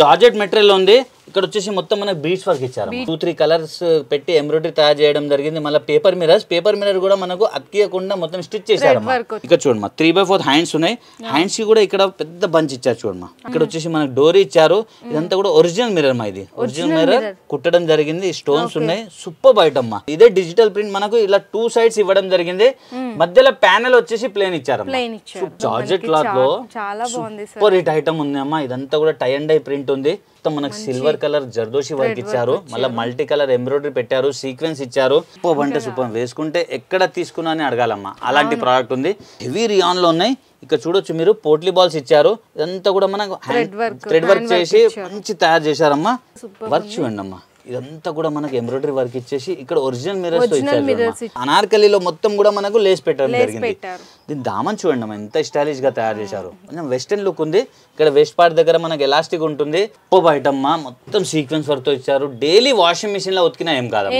Georgette material ఉంది ఇక్కడ వచ్చేసి మొత్తం మనకు బీచ్ వర్క్ ఇచ్చారు టూ త్రీ కలర్స్ పెట్టి ఎంబ్రాయిడరీ తయారు చేయడం జరిగింది మళ్ళీ పేపర్ మిరర్స్ పేపర్ మిరర్ కూడా మనకు అతికేయకుండా మొత్తం స్టిచ్ చేశారు ఇక్కడ చూడమ్మా త్రీ బై ఫోర్ హ్యాండ్స్ ఉన్నాయి హ్యాండ్స్ కూడా ఇక్కడ పెద్ద బంచ్ ఇచ్చారు చూడమ్మా mm. ఇక్కడ వచ్చేసి మనకు డోర్ ఇచ్చారు mm. ఇదంతా కూడా ఒరిజినల్ మిరర్ మా ఇది ఒరిజినల్ మిరర్ కుట్టడం జరిగింది స్టోన్స్ ఉన్నాయి సూపర్ అమ్మా ఇదే డిజిటల్ ప్రింట్ మనకు ఇలా టూ సైడ్స్ ఇవ్వడం జరిగింది mm. మధ్యలో ప్యానెల్ వచ్చేసి ప్లేన్ ఇచ్చారు చార్జెట్ క్లాత్ లో సూపర్ హిట్ ఐటమ్ ఉంది అమ్మా ఇదంతా కూడా టై అండ్ ఐ ప్రింట్ ఉంది మొత్తం మనకు సిల్వర్ కలర్ జర్దోషి వర్క్ ఇచ్చారు మళ్ళీ మల్టీ కలర్ ఎంబ్రాయిడరీ పెట్టారు సీక్వెన్స్ ఇచ్చారు సూపర్ అంటే సూపర్ వేసుకుంటే ఎక్కడ తీసుకున్నా అని అడగాలమ్మా అలాంటి ప్రోడక్ట్ ఉంది హెవీ లో ఉన్నాయి ఇక్కడ చూడొచ్చు మీరు పోట్లీ బాల్స్ ఇచ్చారు ఇదంతా కూడా మనకు థ్రెడ్ వర్క్ చేసి మంచి తయారు చేశారమ్మా వర్క్ చూడండి అమ్మా ఇదంతా కూడా మనకు ఎంబ్రాయిడరీ వర్క్ ఇచ్చేసి ఇక్కడ ఒరిజినల్ మిరర్స్ అనార్కలిలో మొత్తం కూడా మనకు లేస్ పెట్టడం జరిగింది దీని దామన్ చూడండి ఎంత స్టైలిష్ గా తయారు చేశారు కొంచెం వెస్టర్న్ లుక్ ఉంది ఇక్కడ వెస్ట్ పార్ట్ దగ్గర మనకు ఎలాస్టిక్ ఉంటుంది ఉప్పు బయటమ్మ మొత్తం సీక్వెన్స్ వర్క్ తో ఇచ్చారు డైలీ వాషింగ్ మిషన్ లో ఉతికినా ఏం కాదు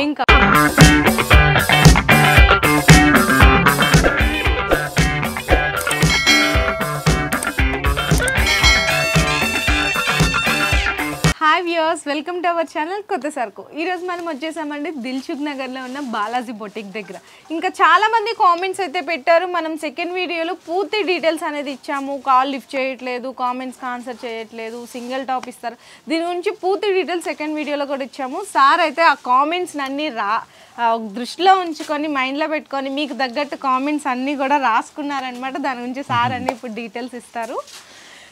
viewers welcome to our channel కొత్త సరుకు ఈరోజు మనం వచ్చేసామండి దిల్చుక్ నగర్లో ఉన్న బాలాజీ బొటిక్ దగ్గర ఇంకా చాలామంది కామెంట్స్ అయితే పెట్టారు మనం సెకండ్ వీడియోలో పూర్తి డీటెయిల్స్ అనేది ఇచ్చాము కాల్ లిఫ్ట్ చేయట్లేదు కామెంట్స్కి ఆన్సర్ చేయట్లేదు సింగిల్ టాప్ ఇస్తారు దీని గురించి పూర్తి డీటెయిల్స్ సెకండ్ వీడియోలో కూడా ఇచ్చాము సార్ అయితే ఆ కామెంట్స్ని అన్నీ రా దృష్టిలో ఉంచుకొని మైండ్లో పెట్టుకొని మీకు తగ్గట్టు కామెంట్స్ అన్నీ కూడా రాసుకున్నారనమాట దాని గురించి సార్ అన్నీ ఇప్పుడు డీటెయిల్స్ ఇస్తారు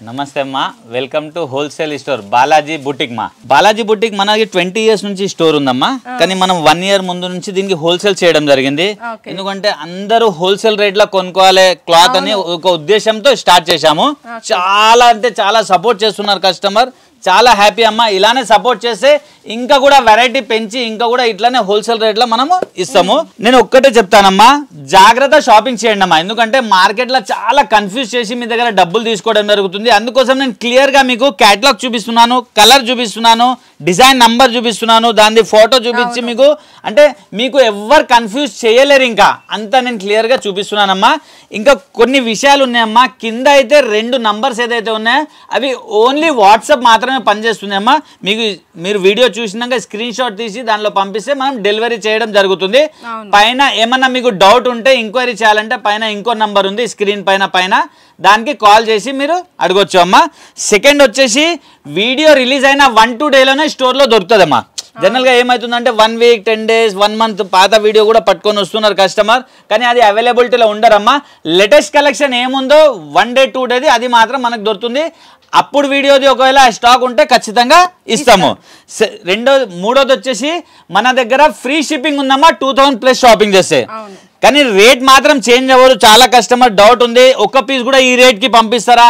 నమస్తే అమ్మా welcome to wholesale store Balaji boutique మా బాలాజీ బుటిక్ మనకి ట్వంటీ ఇయర్స్ నుంచి స్టోర్ ఉందమ్మా కానీ మనం వన్ ఇయర్ ముందు నుంచి దీనికి హోల్సేల్ చేయడం జరిగింది ఎందుకంటే అందరూ హోల్సేల్ రేట్ లో కొనుక్కోవాలి క్లాత్ అని ఒక ఉద్దేశంతో స్టార్ట్ చేశాము చాలా అంటే చాలా సపోర్ట్ చేస్తున్నారు కస్టమర్ చాలా హ్యాపీ అమ్మ ఇలానే సపోర్ట్ చేస్తే ఇంకా కూడా వెరైటీ పెంచి ఇంకా కూడా ఇట్లానే హోల్సేల్ రేట్లో మనము ఇస్తాము hmm. నేను ఒక్కటే చెప్తానమ్మా జాగ్రత్త షాపింగ్ చేయండి అమ్మా ఎందుకంటే మార్కెట్లో చాలా కన్ఫ్యూజ్ చేసి మీ దగ్గర డబ్బులు తీసుకోవడం జరుగుతుంది అందుకోసం నేను క్లియర్గా మీకు క్యాటలాగ్ చూపిస్తున్నాను కలర్ చూపిస్తున్నాను డిజైన్ నంబర్ చూపిస్తున్నాను దాని ఫోటో చూపించి మీకు అంటే మీకు ఎవరు కన్ఫ్యూజ్ చేయలేరు ఇంకా అంతా నేను క్లియర్గా చూపిస్తున్నానమ్మా ఇంకా కొన్ని విషయాలు ఉన్నాయమ్మా కింద అయితే రెండు నంబర్స్ ఏదైతే ఉన్నాయో అవి ఓన్లీ వాట్సాప్ మాత్రమే పనిచేస్తున్నాయమ్మా మీకు మీరు వీడియో చూసినాక స్క్రీన్ షాట్ తీసి దానిలో పంపిస్తే మనం డెలివరీ చేయడం జరుగుతుంది పైన ఏమన్నా మీకు డౌట్ ఉంటే ఎంక్వైరీ చేయాలంటే పైన ఇంకో నంబర్ ఉంది స్క్రీన్ పైన పైన దానికి కాల్ చేసి మీరు అడగొచ్చు అమ్మా సెకండ్ వచ్చేసి వీడియో రిలీజ్ అయిన వన్ టూ డేలోనే స్టోర్లో దొరుకుతుందమ్మా జనరల్గా ఏమవుతుందంటే one week ten days one month పాత వీడియో కూడా పట్టుకొని వస్తున్నారు కస్టమర్ కానీ అది అవైలబిలిటీలో ఉండరమ్మా లేటెస్ట్ కలెక్షన్ ఏముందో వన్ డే టూ డేది అది మాత్రం మనకు దొరుకుతుంది అప్పుడు వీడియోది ఒకవేళ స్టాక్ ఉంటే ఖచ్చితంగా ఇస్తాము రెండో మూడోది వచ్చేసి మన దగ్గర ఫ్రీ షిప్పింగ్ ఉందమ్మా టూ థౌసండ్ ప్లస్ షాపింగ్ చేస్తే కానీ రేట్ మాత్రం చేంజ్ అవ్వదు చాలా కస్టమర్ డౌట్ ఉంది ఒక్క పీస్ కూడా ఈ రేట్ కి పంపిస్తారా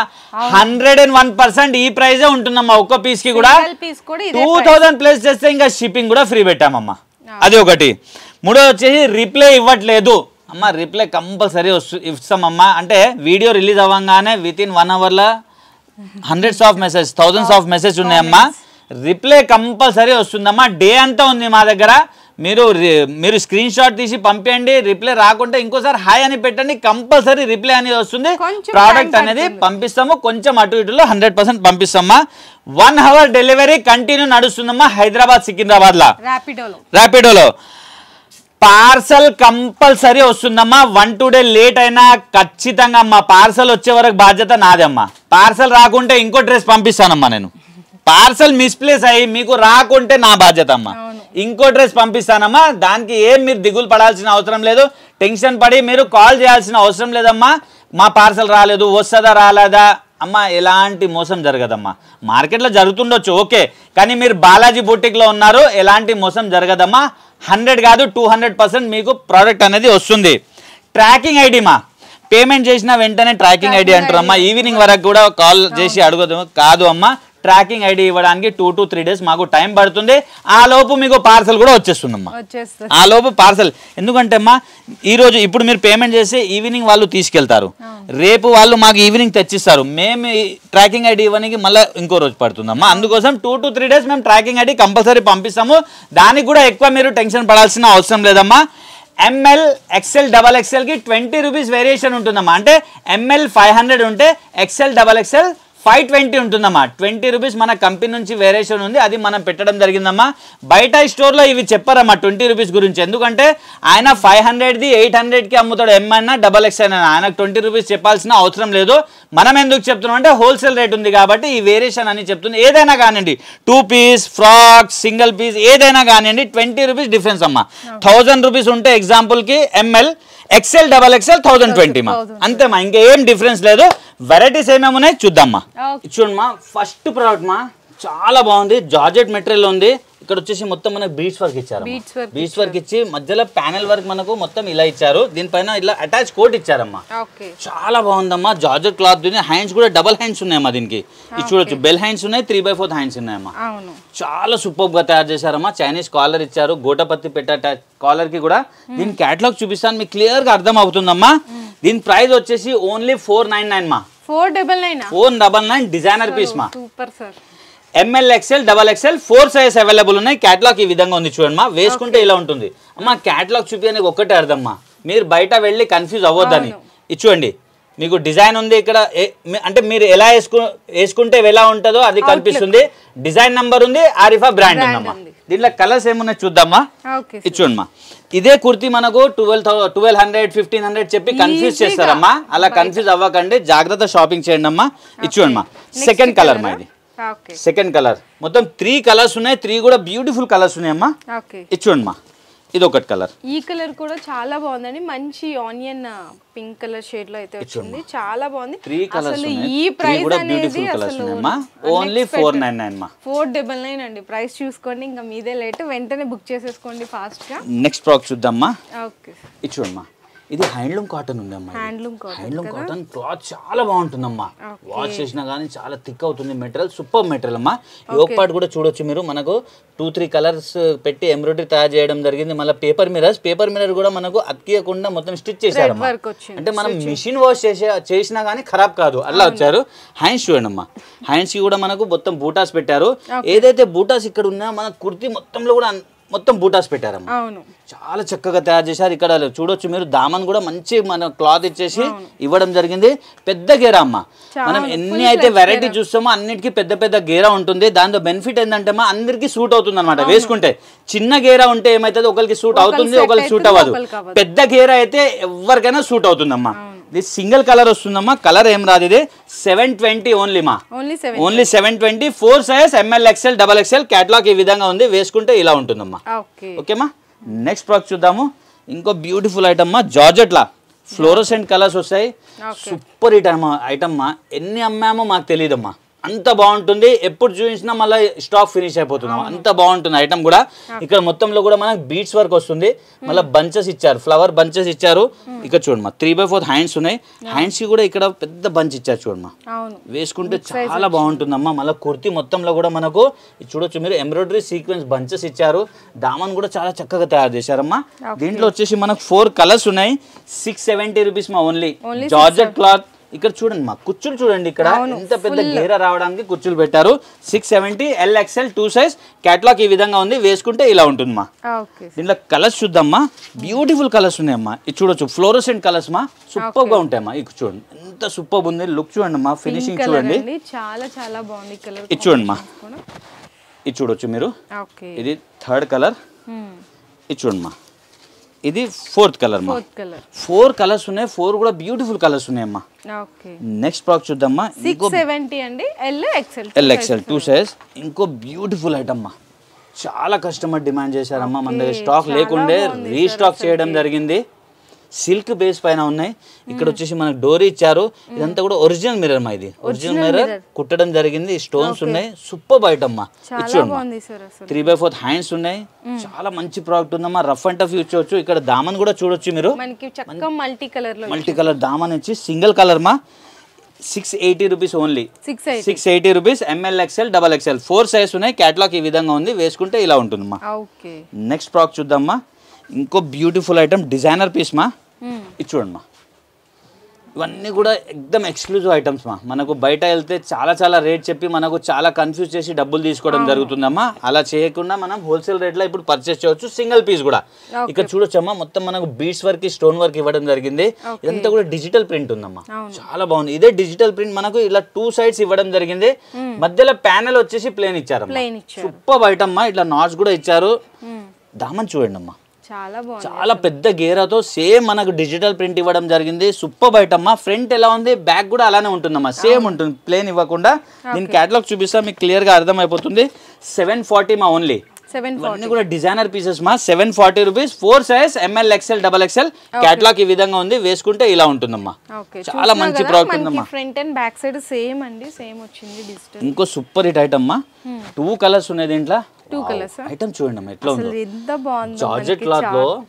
హండ్రెడ్ అండ్ వన్ పర్సెంట్ ఈ ప్రైస్ ఉంటుందమ్మా ఒక్క పీస్ కి కూడా టూ థౌసండ్ ప్లస్ చేస్తే ఇంకా షిప్పింగ్ కూడా ఫ్రీ పెట్టామమ్మా అది ఒకటి మూడో వచ్చేసి రిప్లై ఇవ్వట్లేదు అమ్మ రిప్లై కంపల్సరీ వస్తు ఇస్తామమ్మా అంటే వీడియో రిలీజ్ అవ్వగానే విత్ ఇన్ వన్ అవర్లో hundreds of message thousands of message ఉన్నాయమ్మా రిప్లై కంపల్సరీ వస్తుందమ్మా డే అంతా ఉంది మా దగ్గర మీరు మీరు స్క్రీన్ షాట్ తీసి పంపేయండి రిప్లై రాకుంటే ఇంకోసారి హాయ్ అని పెట్టండి కంపల్సరీ రిప్లై అనేది వస్తుంది ప్రోడక్ట్ అనేది పంపిస్తాము కొంచెం అటు ఇటులో హండ్రెడ్ పర్సెంట్ పంపిస్తామా వన్ అవర్ డెలివరీ కంటిన్యూ నడుస్తుందమ్మా హైదరాబాద్ సికింద్రాబాద్ లా ర్యాపిడోలో పార్సల్ కంపల్సరీ వస్తుందమ్మా వన్ టూ డే లేట్ అయినా ఖచ్చితంగా అమ్మా పార్సల్ వచ్చే వరకు బాధ్యత నాదమ్మా పార్సల్ రాకుంటే ఇంకో డ్రెస్ పంపిస్తానమ్మా నేను పార్సల్ మిస్ప్లేస్ అయ్యి మీకు రాకుంటే నా బాధ్యత అమ్మా ఇంకో డ్రెస్ పంపిస్తానమ్మా దానికి ఏం మీరు దిగులు పడాల్సిన అవసరం లేదు టెన్షన్ పడి మీరు కాల్ చేయాల్సిన అవసరం లేదమ్మా మా పార్సల్ రాలేదు వస్తుందా రాలేదా అమ్మ ఎలాంటి మోసం జరగదమ్మా మార్కెట్లో జరుగుతుండొచ్చు ఓకే కానీ మీరు బాలాజీ బూటిక్లో ఉన్నారు ఎలాంటి మోసం జరగదమ్మా హండ్రెడ్ కాదు టూ మీకు ప్రోడక్ట్ అనేది వస్తుంది ట్రాకింగ్ ఐడిమా పేమెంట్ చేసిన వెంటనే ట్రాకింగ్ ఐడి అంటారు అమ్మా ఈవినింగ్ వరకు కూడా కాల్ చేసి అడగదు కాదు అమ్మా ట్రాకింగ్ ఐడి ఇవ్వడానికి టూ టు త్రీ డేస్ మాకు టైం పడుతుంది ఆ లోపు మీకు పార్సల్ కూడా వచ్చేస్తుందమ్మా ఆ లోపు పార్సల్ ఎందుకంటే అమ్మా ఈరోజు ఇప్పుడు మీరు పేమెంట్ చేసి ఈవినింగ్ వాళ్ళు తీసుకెళ్తారు రేపు వాళ్ళు మాకు ఈవినింగ్ తెచ్చిస్తారు మేము ట్రాకింగ్ ఐడి ఇవ్వడానికి మళ్ళీ ఇంకో రోజు పడుతుందమ్మా అందుకోసం టూ టు త్రీ డేస్ మేము ట్రాకింగ్ ఐడి కంపల్సరీ పంపిస్తాము దానికి కూడా ఎక్కువ మీరు టెన్షన్ పడాల్సిన అవసరం లేదమ్మా ఎంఎల్ ఎక్సెల్ డబల్ కి ట్వంటీ రూపీస్ వేరియేషన్ ఉంటుందమ్మా అంటే ఎంఎల్ ఫైవ్ హండ్రెడ్ ఉంటే XL double XL five twenty ఉంటుందమ్మా ట్వంటీ రూపీస్ మన కంపెనీ నుంచి వేరేషన్ ఉంది అది మనం పెట్టడం జరిగిందమ్మా బయట స్టోర్లో ఇవి చెప్పారమ్మా ట్వంటీ రూపీస్ గురించి ఎందుకంటే ఆయన ఫైవ్ హండ్రెడ్ది ఎయిట్ హండ్రెడ్కి అమ్ముతాడు ఎంఐనా డబల్ ఎక్స్ అయినా ఆయన ట్వంటీ రూపీస్ చెప్పాల్సిన అవసరం లేదు మనం ఎందుకు చెప్తున్నాం అంటే హోల్సేల్ రేట్ ఉంది కాబట్టి ఈ వేరియేషన్ అని చెప్తుంది ఏదైనా కానివ్వండి two piece frock single piece ఏదైనా కానివ్వండి ట్వంటీ రూపీస్ డిఫరెన్స్ అమ్మా థౌజండ్ రూపీస్ ఉంటే ఎగ్జాంపుల్కి M L XL double XL thousand twenty మా అంతేమా ఇంకేం డిఫరెన్స్ లేదు వెరైటీస్ ఏమేమి ఉన్నాయి చూద్దామ్మా చూడమ్మా ఫస్ట్ ప్రోడక్ట్ మా చాలా బాగుంది జార్జెట్ మెటీరియల్ ఉంది ఇక్కడ వచ్చేసి మొత్తం మనకు బీచ్ వర్క్ ఇచ్చారు బీచ్ వర్క్ ఇచ్చి మధ్యలో ప్యానెల్ వర్క్ మనకు మొత్తం ఇలా ఇచ్చారు దీనిపైన ఇలా అటాచ్ కోట్ ఇచ్చారమ్మా చాలా బాగుందమ్మా జార్జెట్ క్లాత్ హ్యాండ్స్ కూడా డబల్ హ్యాండ్స్ ఉన్నాయమ్మా దీనికి ఇది చూడొచ్చు బెల్ హ్యాండ్స్ ఉన్నాయి త్రీ బై ఫోర్ హ్యాండ్స్ ఉన్నాయమ్మా చాలా సూపర్ గా తయారు చేశారమ్మా చైనీస్ కాలర్ ఇచ్చారు గోటపత్తి పెట్టే కాలర్ కి కూడా దీని క్యాటలాగ్ చూపిస్తాను మీకు క్లియర్ గా అర్థం అవుతుందమ్మా దీని ప్రైస్ వచ్చేసి ఓన్లీ ఫోర్ నైన్ నైన్ మా four double nine four double nine designer piece మా super sir M L XL double XL four size available ఉన్నాయి క్యాటలాగ్ ఈ విధంగా ఉంది చూడండి మా వేసుకుంటే ఇలా ఉంటుంది అమ్మ క్యాటలాగ్ చూపించడానికి ఒక్కటే అర్థమ్మా మీరు బయట వెళ్ళి కన్ఫ్యూజ్ అవ్వద్దని ఇది చూడండి మీకు డిజైన్ ఉంది ఇక్కడ అంటే మీరు ఎలా వేసుకు వేసుకుంటే ఎలా ఉంటుందో అది కనిపిస్తుంది డిజైన్ నంబర్ ఉంది ఆరిఫా బ్రాండ్ ఉందమ్మా దీంట్లో కలర్స్ ఏమున్నాయి చూద్దామా ఇచ్చుండమ్మా ఇదే కుర్తి మనకు twelve twelve hundred fifteen hundred చెప్పి కన్ఫ్యూజ్ చేస్తారమ్మా అలా కన్ఫ్యూజ్ అవ్వకండి జాగ్రత్త షాపింగ్ చేయండి అమ్మా ఇచ్చుండమ్మా సెకండ్ కలర్ మా ఇది సెకండ్ కలర్ మొత్తం త్రీ కలర్స్ ఉన్నాయి త్రీ కూడా బ్యూటిఫుల్ కలర్స్ ఉన్నాయమ్మా ఇచ్చుండమ్మా ఇది ఒకటి కలర్ ఈ కలర్ కూడా చాలా బాగుందండి మంచి ఆనియన్ పింక్ కలర్ షేడ్ లో అయితే వచ్చింది చాలా బాగుంది త్రీ ఈ ప్రైస్ అనేది అసలు ఓన్లీ ఫోర్ నైన్ నైన్ మా ఫోర్ డబల్ నైన్ అండి ప్రైస్ చూసుకోండి ఇంకా మీదే లేట్ వెంటనే బుక్ చేసేసుకోండి ఫాస్ట్ గా నెక్స్ట్ ప్రాక్ చూద్దాం ఓకే ఇది చూడమ్మా ఇది హ్యాండ్లూమ్ కాటన్ ఉంది అమ్మా హ్యాండ్లూమ్ కాటన్ క్లాత్ చాలా బాగుంటుందమ్మా వాష్ చేసినా కానీ చాలా థిక్ అవుతుంది మెటీరియల్ సూపర్ మెటీరియల్ అమ్మా యోగ్ పార్ట్ కూడా చూడొచ్చు మీరు మనకు టూ త్రీ కలర్స్ పెట్టి ఎంబ్రాయిడరీ తయారు చేయడం జరిగింది మళ్ళీ పేపర్ మిరర్స్ పేపర్ మిరర్ కూడా మనకు అతికియకుండా మొత్తం స్టిచ్ చేశారు అంటే మనం మిషన్ వాష్ చేసే చేసినా కానీ ఖరాబ్ కాదు అలా వచ్చారు హ్యాండ్స్ చూడండి అమ్మా హ్యాండ్స్ కూడా మనకు మొత్తం బూటాస్ పెట్టారు ఏదైతే బూటాస్ ఇక్కడ ఉన్నా మన కుర్తి మొత్తంలో కూడా మొత్తం బూటాస్ పెట్టారమ్మ చాలా చక్కగా తయారు చేశారు ఇక్కడ చూడొచ్చు మీరు దామన్ కూడా మంచి మన క్లాత్ ఇచ్చేసి ఇవ్వడం జరిగింది పెద్ద గేరా అమ్మ మనం ఎన్ని అయితే వెరైటీ చూస్తామో అన్నిటికీ పెద్ద పెద్ద గేరా ఉంటుంది దాంతో బెనిఫిట్ ఏంటంటే మా అందరికీ సూట్ అవుతుంది అనమాట వేసుకుంటే చిన్న గేరా ఉంటే ఏమైతుంది ఒకరికి సూట్ అవుతుంది ఒకరికి సూట్ అవ్వదు పెద్ద గేరా అయితే ఎవరికైనా సూట్ అవుతుందమ్మా ఇది సింగిల్ కలర్ వస్తుందమ్మా కలర్ ఏం రాదు ఇది సెవెన్ ట్వంటీ ఓన్లీ మా only seven twenty four size M L XL double XL catalogue ఈ విధంగా ఉంది వేసుకుంటే ఇలా ఉంటుందమ్మా ఓకేమా నెక్స్ట్ ప్రోడక్ట్ చూద్దాము ఇంకో బ్యూటిఫుల్ ఐటమ్ మా జార్జెట్లా ఫ్లోరోసెంట్ కలర్స్ వస్తాయి సూపర్ ఐటమ్ ఐటమ్మా ఎన్ని అమ్మామో మాకు తెలియదమ్మా అంత బాగుంటుంది ఎప్పుడు చూపించినా మళ్ళీ స్టాక్ ఫినిష్ అయిపోతున్నాం అంత బాగుంటుంది ఐటమ్ కూడా ఇక్కడ మొత్తంలో కూడా మనకి బీట్స్ వర్క్ వస్తుంది మళ్ళీ బంచెస్ ఇచ్చారు ఫ్లవర్ బంచెస్ ఇచ్చారు ఇక్కడ చూడమ్మా త్రీ బై ఫోర్ హ్యాండ్స్ ఉన్నాయి హ్యాండ్స్ కి కూడా ఇక్కడ పెద్ద బంచ్ ఇచ్చారు చూడమ్మా వేసుకుంటే చాలా బాగుంటుంది అమ్మా మళ్ళీ కుర్తి మొత్తంలో కూడా మనకు చూడొచ్చు మీరు ఎంబ్రాయిడరీ సీక్వెన్స్ బంచెస్ ఇచ్చారు దామన్ కూడా చాలా చక్కగా తయారు చేశారమ్మా దీంట్లో వచ్చేసి మనకు ఫోర్ కలర్స్ ఉన్నాయి సిక్స్ సెవెంటీ రూపీస్ మా ఓన్లీ జార్జెట్ క్లాత్ ఇక్కడ చూడండి మా కుర్చులు చూడండి ఇక్కడ ఎంత పెద్ద గీర రావడానికి కుర్చులు పెట్టారు six seventy L XL two size catalogue ఈ విధంగా ఉంది వేసుకుంటే ఇలా ఉంటుంది మా దీంట్లో కలర్స్ చూద్దామ్మా బ్యూటిఫుల్ కలర్స్ ఉన్నాయమ్మా ఇది చూడొచ్చు ఫ్లోరోసెంట్ కలర్స్ మా సూపర్ గా ఉంటాయమ్మా ఇక్కడ చూడండి ఎంత సూపర్ ఉంది లుక్ చూడండి మా ఫినిషింగ్ చూడండి చాలా చాలా బాగుంది కలర్ ఇది చూడండి మా ఇది చూడొచ్చు మీరు ఇది థర్డ్ కలర్ hmm. ఇది చూడండి మా ఇది ఫోర్త్ కలర్ మా ఫోర్ కలర్స్ ఉన్నాయి ఫోర్ కూడా బ్యూటిఫుల్ కలర్స్ ఉన్నాయమ్మా నెక్స్ట్ ప్రాడక్ట్ చూద్దామ్మా ఇంకో ఎల్ టూ సైజ్ ఇంకో బ్యూటిఫుల్ ఐటమ్ చాలా కస్టమర్ డిమాండ్ చేశారమ్మా మన దగ్గర స్టాక్ లేకుండే రీస్టాక్ చేయడం జరిగింది సిల్క్ బేస్ పైన ఉన్నాయి ఇక్కడ వచ్చేసి మనకు డోర్ ఇచ్చారు ఇదంతా కూడా ఒరిజినల్ మిర్రర్ మా ఇది ఒరిజినల్ మిర్రర్ కుట్టడం జరిగింది స్టోన్స్ ఉన్నాయి సూపర్ బయటమ్మా త్రీ బై ఫోర్త్ హ్యాండ్స్ ఉన్నాయి hmm. చాలా మంచి ప్రోడక్ట్ ఉందమ్మా రఫ్ అండ్ టఫ్ యూజ్ ఇక్కడ దామన్ కూడా చూడొచ్చు మీరు మల్టీ కలర్ మల్టీ కలర్ దామన్ ఇచ్చి సింగిల్ కలర్ మా six eighty rupees only six eighty rupees M L XL double XL four size ఉన్నాయి క్యాటలాగ్ ఈ విధంగా ఉంది వేసుకుంటే ఇలా ఉంటుందమ్మా నెక్స్ట్ ప్రాక్ చూద్దామ్మా ఇంకో బ్యూటిఫుల్ ఐటమ్ డిజైనర్ పీస్ మా ఇది చూడండి మా ఇవన్నీ కూడా ఎక్దమ్ ఎక్స్క్లూజివ్ ఐటమ్స్ మా మనకు బయట వెళ్తే చాలా చాలా రేట్ చెప్పి మనకు చాలా కన్ఫ్యూజ్ చేసి డబ్బులు తీసుకోవడం జరుగుతుందమ్మా అలా చేయకుండా మనం హోల్సేల్ రేట్లో ఇప్పుడు పర్చేస్ చేయవచ్చు సింగిల్ పీస్ కూడా ఇక్కడ చూడొచ్చమ్మా మొత్తం మనకు బీట్స్ వర్క్ స్టోన్ వర్క్ ఇవ్వడం జరిగింది ఇదంతా కూడా డిజిటల్ ప్రింట్ ఉందమ్మా చాలా బాగుంది ఇదే డిజిటల్ ప్రింట్ మనకు ఇలా టూ సైడ్స్ ఇవ్వడం జరిగింది మధ్యలో ప్యానెల్ వచ్చేసి ప్లేన్ ఇచ్చారు సూపర్ ఐటమ్ ఇట్లా నాట్స్ కూడా ఇచ్చారు దామని చూడండి అమ్మా చాలా చాలా పెద్ద గేరాతో సేమ్ మనకు డిజిటల్ ప్రింట్ ఇవ్వడం జరిగింది సూపర్ అమ్మా ఫ్రంట్ ఎలా ఉంది బ్యాక్ కూడా అలానే ఉంటుందమ్మా సేమ్ ఉంటుంది ప్లేన్ ఇవ్వకుండా నేను క్యాటలాగ్ చూపిస్తా మీకు క్లియర్ అర్థం అర్థమైపోతుంది సెవెన్ ఫార్టీ మా ఓన్లీ కూడా డిజైనర్ పీసెస్ మా seven forty rupees four size M L XL double XL catalogue ఈ విధంగా ఉంది వేసుకుంటే ఇలా ఉంటుందమ్మా చాలా మంచి ప్రోడక్ట్ ఉందమ్మా front and back side same అండి సేమ్ వచ్చింది ఇంకో super hit item two colours ఉన్నాయి దీంట్లో చూడండి ఉంది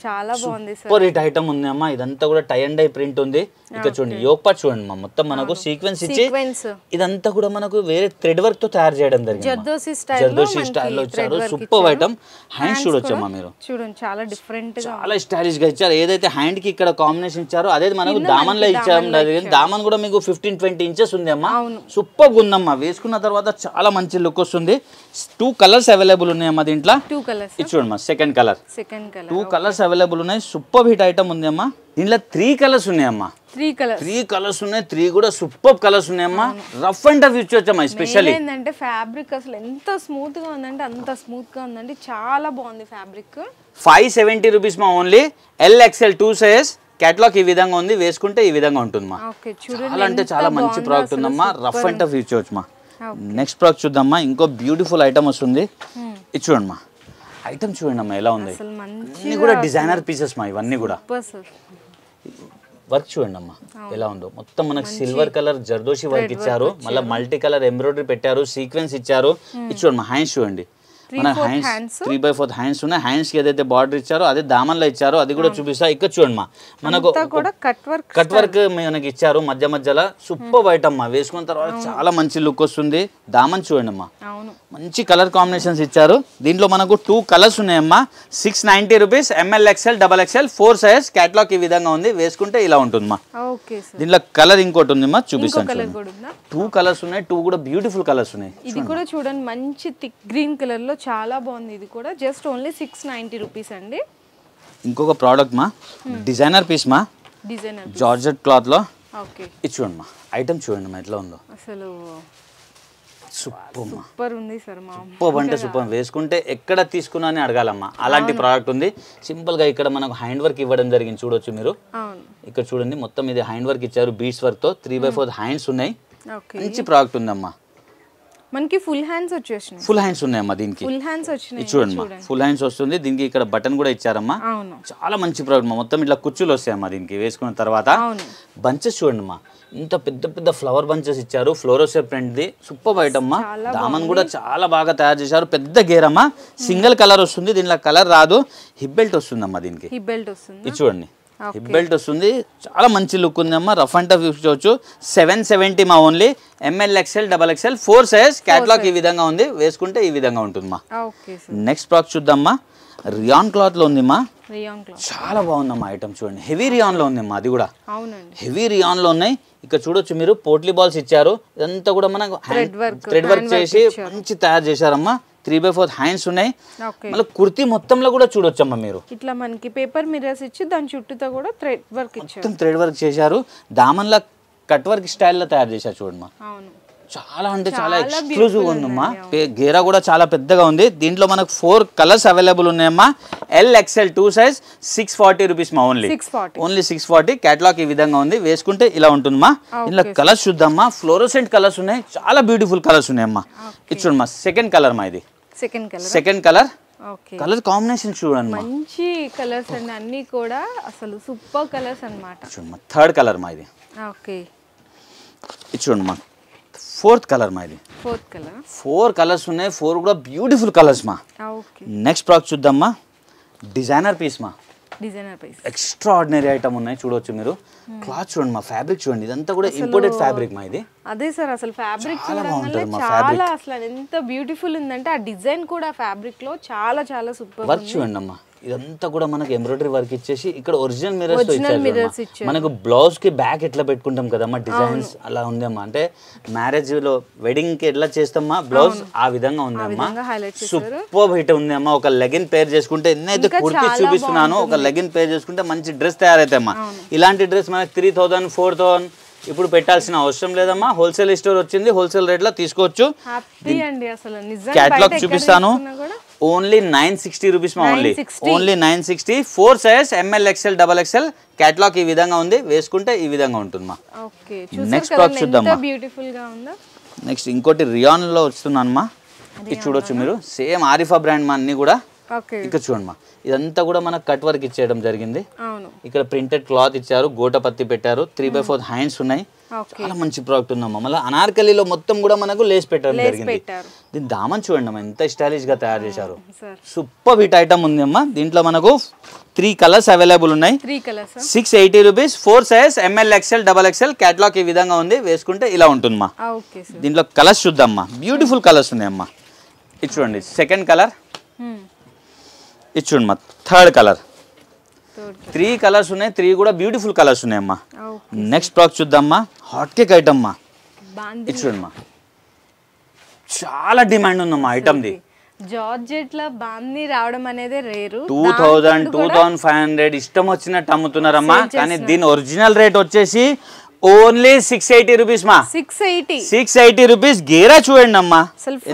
చాలా బాగుంది ఐటమ్ ఉంది అమ్మా ఇదంతా కూడా టై అండ్ డై ప్రింట్ ఉంది ఇక్కడ ah, చూడండి పార్ట్ చూడండి మొత్తం మనకు సీక్వెన్స్ ah, ఇదంతా కూడా మనకు వేరే వర్క్ తో తయారు చేయడం సూపర్ ఐటమ్ హ్యాండ్ మీరు చాలా ఏదైతే కి ఇక్కడ కాంబినేషన్ ఇచ్చారో అదే మనకు దామన్ లో ఇచ్చారు కూడా మీకు ఫిఫ్టీన్ ట్వంటీ ఇంచెస్ సూపర్ ఉందమ్మా వేసుకున్న తర్వాత చాలా మంచి లుక్ వస్తుంది టూ కలర్స్ అవైలబుల్ అవైలబుల్ ఉన్నాయమ్మ దీంట్లో టూ కలర్స్ ఇది చూడమ్మా second colour second colour two colours available ఉన్నాయి సూపర్ హిట్ ఐటమ్ ఉందమ్మా దీంట్లో త్రీ కలర్స్ ఉన్నాయమ్మా త్రీ కలర్స్ త్రీ కలర్స్ ఉన్నాయి త్రీ కూడా సూపర్ కలర్స్ ఉన్నాయమ్మా రఫ్ అండ్ టఫ్ ఇచ్చొచ్చమ్మా స్పెషల్లీ ఏంటంటే ఫ్యాబ్రిక్ అసలు ఎంత స్మూత్ గా ఉందంటే అంత స్మూత్ గా ఉందండి చాలా బాగుంది ఫ్యాబ్రిక్ ఫైవ్ సెవెంటీ రూపీస్ మా only L XL two size catalogue ఈ విధంగా ఉంది వేసుకుంటే ఈ విధంగా ఉంటుంది మా అంటే చాలా మంచి ప్రోడక్ట్ ఉందమ్మా రఫ్ అండ్ టఫ్ ఇచ్చొచ్చు మా నెక్స్ట్ ప్రోడక్ట్ చూద్దామా ఇంకో బ్యూటిఫుల్ ఐటమ్ వస్తుంది ఇది చూడమ్మా ఐటమ్ చూడండి అమ్మా ఎలా ఉంది ఇవన్నీ కూడా డిజైనర్ పీసెస్ మా ఇవన్నీ కూడా వర్క్ చూడండి అమ్మా ఎలా ఉందో మొత్తం మనకు సిల్వర్ కలర్ జర్దోషి వర్క్ ఇచ్చారు మళ్ళీ మల్టీ కలర్ ఎంబ్రాయిడరీ పెట్టారు సీక్వెన్స్ ఇచ్చారు ఇది చూడమ్మా హ్యాండ్స్ చూడండి మన hands three by fourth hands ఉన్నాయి హ్యాండ్స్ కి ఏదైతే బార్డర్ ఇచ్చారో అదే దామన్లో ఇచ్చారో అది కూడా చూపిస్తా ఇక్కడ చూడమ్మా మనకు కట్ వర్క్ కట్ వర్క్ మనకి ఇచ్చారు మధ్య మధ్యలో సూపర్ వైట్ అమ్మా వేసుకున్న తర్వాత చాలా మంచి లుక్ వస్తుంది దామన్ చూడండి అమ్మా మంచి కలర్ కాంబినేషన్స్ ఇచ్చారు దీంట్లో మనకు టూ కలర్స్ ఉన్నాయమ్మా six ninety rupees M L XL double XL four size catalogue ఈ విధంగా ఉంది వేసుకుంటే ఇలా ఉంటుందమ్మా దీంట్లో కలర్ ఇంకోటి ఉందమ్మా చూపిస్తాను టూ కలర్స్ ఉన్నాయి టూ కూడా బ్యూటిఫుల్ కలర్స్ ఉన్నాయి ఇది కూడా చూడండి మంచి థిక్ గ్రీన్ కలర్ లో చాలా బాగుంది ఇది కూడా just only six ninety rupees అండి ఇంకొక ప్రోడక్ట్ మా డిజైనర్ hmm. పీస్ మా డిజైనర్ జార్జెట్ క్లాత్ లో ఓకే ఇది చూడండి మా ఐటమ్ చూడండి మా ఎట్లా ఉందో అసలు సూపర్ ఉంది సార్ అంటే సూపర్ వేసుకుంటే ఎక్కడ తీసుకున్నా అని అడగాలమ్మా అలాంటి ప్రోడక్ట్ ఉంది సింపుల్ గా ఇక్కడ మనకు హ్యాండ్ వర్క్ ఇవ్వడం జరిగింది చూడొచ్చు మీరు ఇక్కడ చూడండి మొత్తం ఇది హ్యాండ్ వర్క్ ఇచ్చారు బీట్స్ వర్క్ తో త్రీ బై ఫోర్ హ్యాండ్స్ ఉన్నాయి మంచి ప్రోడక్ట్ ఉందమ్మా మనకి ఫుల్ హ్యాండ్స్ వచ్చేసినాయి ఫుల్ హ్యాండ్స్ ఉన్నాయమ్మా దీనికి ఫుల్ హ్యాండ్స్ వచ్చినాయి చూడండి ఫుల్ హ్యాండ్స్ వస్తుంది దీనికి ఇక్కడ బటన్ కూడా ఇచ్చారమ్మా చాలా మంచి ప్రాబ్లమ్ మొత్తం ఇట్లా కుర్చీలు వస్తాయమ్మా దీనికి వేసుకున్న తర్వాత బంచెస్ చూడండి అమ్మా ఇంత పెద్ద పెద్ద ఫ్లవర్ బంచెస్ ఇచ్చారు ఫ్లోరోసే ప్రింట్ ది సూపర్ బయట అమ్మా దామన్ కూడా చాలా బాగా తయారు చేశారు పెద్ద గేర్ అమ్మా సింగిల్ కలర్ వస్తుంది దీనిలో కలర్ రాదు హిప్ బెల్ట్ వస్తుందమ్మా దీనికి హిప్ బెల్ట్ వస్తుంది చూడండి హిప్ బెల్ట్ వస్తుంది చాలా మంచి లుక్ ఉంది అమ్మ rough and tough use seven seventy మా only M L XL double XL four size catalogue ఈ విధంగా ఉంది వేసుకుంటే ఈ విధంగా ఉంటుంది మా నెక్స్ట్ ప్రాక్ చూద్దామ్మా రియాన్ క్లాత్ లో ఉంది ఉందిమ్మా చాలా బాగుంది అమ్మా ఐటమ్ చూడండి హెవీ రియాన్ లో ఉంది అమ్మా అది కూడా హెవీ రియాన్ లో ఉన్నాయి ఇక్కడ చూడొచ్చు మీరు పోట్లీ బాల్స్ ఇచ్చారు ఇదంతా కూడా మనకు థ్రెడ్ వర్క్ చేసి మంచి తయారు చేశారమ్మా త్రీ బై ఫోర్ హ్యాండ్స్ ఉన్నాయి మళ్ళీ మొత్తం మొత్తంలో కూడా చూడొచ్చమ్మా మీరు ఇట్లా మనకి పేపర్ మిర్రర్స్ ఇచ్చి దాని చుట్టూతో కూడా థ్రెడ్ వర్క్ మొత్తం థ్రెడ్ వర్క్ చేశారు దామన్లా కట్ వర్క్ స్టైల్లో తయారు చేశారు చూడమ్మా చాలా అంటే చాలా ఎక్స్క్లూజివ్ ఉందమ్మా గేరా కూడా చాలా పెద్దగా ఉంది దీంట్లో మనకు ఫోర్ కలర్స్ అవైలబుల్ ఉన్నాయమ్మా L XL two size six forty rupees మా only only six forty catalogue ఈ విధంగా ఉంది వేసుకుంటే ఇలా ఉంటుందమ్మా ఇందులో కలర్స్ చూద్దామ్మా ఫ్లోరోసెంట్ కలర్స్ ఉన్నాయి చాలా బ్యూటిఫుల్ కలర్స్ ఉన్నాయమ్మా ఇది చూడమ్మా సెకండ్ కలర్ మా ఇది second colour second colour colour combination చూడండి మంచి కలర్స్ అండి అన్ని కూడా అసలు సూపర్ కలర్స్ అన్నమాట చూడమ్మా థర్డ్ కలర్ మా ఇది ఓకే ఇది చూడమ్మా ఫోర్త్ కలర్ మా ఇది ఫోర్త్ కలర్ ఫోర్ కలర్స్ ఉన్నాయి ఫోర్ కూడా బ్యూటిఫుల్ కలర్స్ మా ఓకే నెక్స్ట్ ప్రాక్ చూద్దాం డిజైనర్ పీస్ మా డిజైనర్ పీస్ ఎక్స్ట్రాడినరీ ఐటమ్ ఉన్నాయి చూడొచ్చు మీరు క్లాత్ చూడండి మా ఫ్యాబ్రిక్ చూడండి ఇదంతా కూడా ఇంపోర్టెడ్ ఫ్యాబ్రిక్ మా ఇది అదే సార్ అసలు ఫ్యాబ్రిక్ చాలా అసలు ఎంత బ్యూటిఫుల్ ఉందంటే ఆ డిజైన్ కూడా ఫ్యాబ్రిక్ లో చాలా చాలా సూపర్ వర్క్ చూడండి అమ్మా ఇదంతా కూడా మనకి ఎంబ్రాయిడరీ వర్క్ ఇచ్చేసి ఇక్కడ ఒరిజినల్ మిరర్స్ మనకు బ్లౌజ్ కి బ్యాక్ ఎట్లా పెట్టుకుంటాం కదమ్మా డిజైన్స్ అలా ఉందమ్మా అంటే మ్యారేజ్ లో వెడ్డింగ్ కి ఎట్లా చేస్తామా బ్లౌజ్ ఆ విధంగా ఉందమ్మా సూపర్ ఉంది ఉందమ్మా ఒక లెగిన్ పేర్ చేసుకుంటే ఎన్నైతే కుర్తి చూపిస్తున్నాను ఒక లెగిన్ పేర్ చేసుకుంటే మంచి డ్రెస్ అమ్మా ఇలాంటి డ్రెస్ మనకి త్రీ థౌసండ్ ఫోర్ థౌసండ్ ఇప్పుడు పెట్టాల్సిన అవసరం లేదమ్మా హోల్సేల్ స్టోర్ వచ్చింది హోల్సేల్ రేట్ లో తీసుకోవచ్చు క్యాట్లాగ్ చూపిస్తాను ఓన్లీ నైన్ సిక్స్టీ రూపీస్ మా only only nine sixty four size M L XL double XL catalogue ఈ విధంగా ఉంది వేసుకుంటే ఈ విధంగా ఉంటుంది మా నెక్స్ట్ ఫ్రాక్ చూద్దాం నెక్స్ట్ ఇంకోటి రియాన్ లో వస్తున్నాను మా ఇది చూడొచ్చు మీరు సేమ్ ఆరిఫా బ్రాండ్ మా అన్ని కూడా ఇక్కడ చూడమ్మా ఇదంతా కూడా మనకు కట్ వర్క్ ఇచ్చేయడం జరిగింది ఇక్కడ ప్రింటెడ్ క్లాత్ ఇచ్చారు గోట పత్తి పెట్టారు త్రీ బై ఫోర్ హ్యాండ్స్ ఉన్నాయి చాలా మంచి ప్రోడక్ట్ ఉందమ్మా మళ్ళీ అనార్కలిలో మొత్తం కూడా మనకు లేస్ పెట్టడం జరిగింది దీని దామని చూడండి అమ్మా ఎంత స్టైలిష్ గా తయారు చేశారు సూపర్ హిట్ ఐటమ్ ఉంది అమ్మా దీంట్లో మనకు త్రీ కలర్స్ అవైలబుల్ ఉన్నాయి six eighty rupees four size M L XL double XL catalogue ఈ విధంగా ఉంది వేసుకుంటే ఇలా ఉంటుంది ఉంటుందమ్మా దీంట్లో కలర్స్ చూద్దామ్మా బ్యూటిఫుల్ కలర్స్ ఉన్నాయమ్మా ఇది చూడండి సెకండ్ కలర్ ఇది చూడమ్మా థర్డ్ కలర్ త్రీ కలర్స్ ఉన్నాయి త్రీ కూడా బ్యూటిఫుల్ కలర్స్ ఉన్నాయమ్మా నెక్స్ట్ ప్రోడక్ట్ చూద్దామ్మా హాట్ కేక్ ఐటమ్మా అమ్మా ఇది చూడమ్మా చాలా డిమాండ్ ఉందమ్మా ఐటమ్ది జార్జెట్ రావడం అనేది two thousand two thousand five hundred ఇష్టం వచ్చినట్టు అమ్ముతున్నారమ్మా కానీ దీని ఒరిజినల్ రేట్ వచ్చేసి ఓన్లీ సిక్స్ ఎయిటీ రూపీస్ మా six eighty six eighty rupees గేరా చూడండి అమ్మా